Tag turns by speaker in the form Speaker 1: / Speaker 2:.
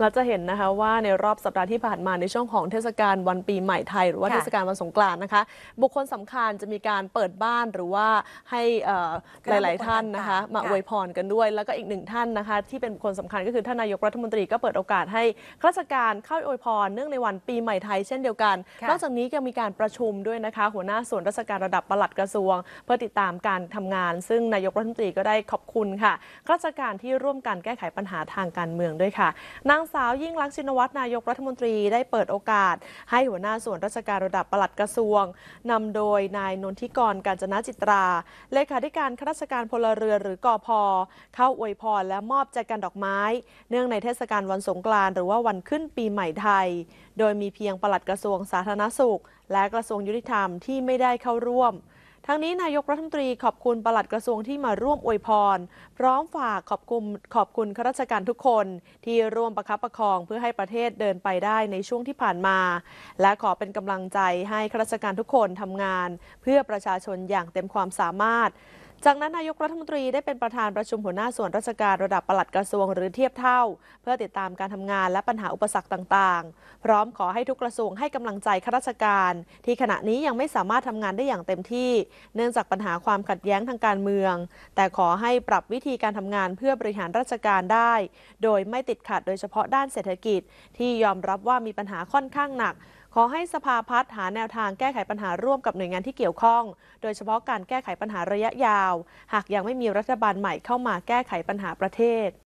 Speaker 1: เราจะเห็นนะคะว่าในรอบสัปดาห์ที่ผ่านมาในช่วงของเทศกาลวันปีใหม่ไทยหรือว่าเทศกาลวันสงกรานต์นะคะบุคคลสำคัญจะมีการเปิดบ้านหรือว่าให้หลาย ๆ ท่านนะคะมาอวยพรกันด้วย แล้วก็อีกหนึ่งท่านนะคะ ที่เป็นบุคคลสำคัญก็คือท่านนายกรัฐมนตรีก็เปิดโอกาสให้ข้าราชการเข้าอวยพรเนื่องในวันปีใหม่ไทยเช่นเดียวกัน นอกจากนี้ยังมีการประชุมด้วยนะคะหัวหน้าส่วนราชการระดับปลัดกระทรวง เพื่อติดตามการทำงาน ซึ่งนายกรัฐมนตรีก็ได้ขอบคุณค่ะข้าราชการที่ร่วมกันแก้ไขปัญหาทางการเมืองด้วยค่ะนั่งางสาวยิ่งลักษณ์ชินวัตร นายกรัฐมนตรีได้เปิดโอกาสให้หัวหน้าส่วนราชการระดับปลัดกระทรวงนำโดยนายนนทิกร กาญจนจิตรา เลขาธิการข้าราชการพลเรือหรือกอพเข้าอวยพรและมอบแจกันดอกไม้ เนื่องในเทศกาลวันสงกรานต์หรือว่าวันขึ้นปีใหม่ไทย โดยมีเพียงปลัดกระทรวงสาธารณสุข และกระทรวงยุติธรรมที่ไม่ได้เข้าร่วมทั้งนี้นายกรัฐมนตรีขอบคุณปลัดกระทรวงที่มาร่วมอวยพร พร้อมฝากขอบคุณขอบคุณข้าราชการทุกคน ที่ร่วมประคับประคองเพื่อให้ประเทศเดินไปได้ในช่วงที่ผ่านมา และขอเป็นกำลังใจให้ข้าราชการทุกคนทำงาน เพื่อประชาชนอย่างเต็มความสามารถจากนั้นนายกรัฐมนตรี ได้เป็นประธานประชุมหัวหน้า ส่วนราชการระดับปลัดกระทรวงหรือเทียบเท่า เพื่อติดตามการทำงานและปัญหาอุปสรรคต่างๆ พร้อมขอให้ทุกกระทรวงให้กำลังใจข้าราชการ ที่ขณะนี้ยังไม่สามารถทำงานได้อย่างเต็มที่ เนื่องจากปัญหาความขัดแย้งทางการเมือง แต่ขอให้ปรับวิธีการทำงานเพื่อบริหารราชการได้ โดยไม่ติดขัดโดยเฉพาะด้านเศรษฐกิจ ที่ยอมรับว่ามีปัญหาค่อนข้างหนักขอให้สภาพัฒน์หาแนวทางแก้ไขปัญหาร่วมกับหน่วยงานที่เกี่ยวข้อง โดยเฉพาะการแก้ไขปัญหาระยะยาว หากยังไม่มีรัฐบาลใหม่เข้ามาแก้ไขปัญหาประเทศ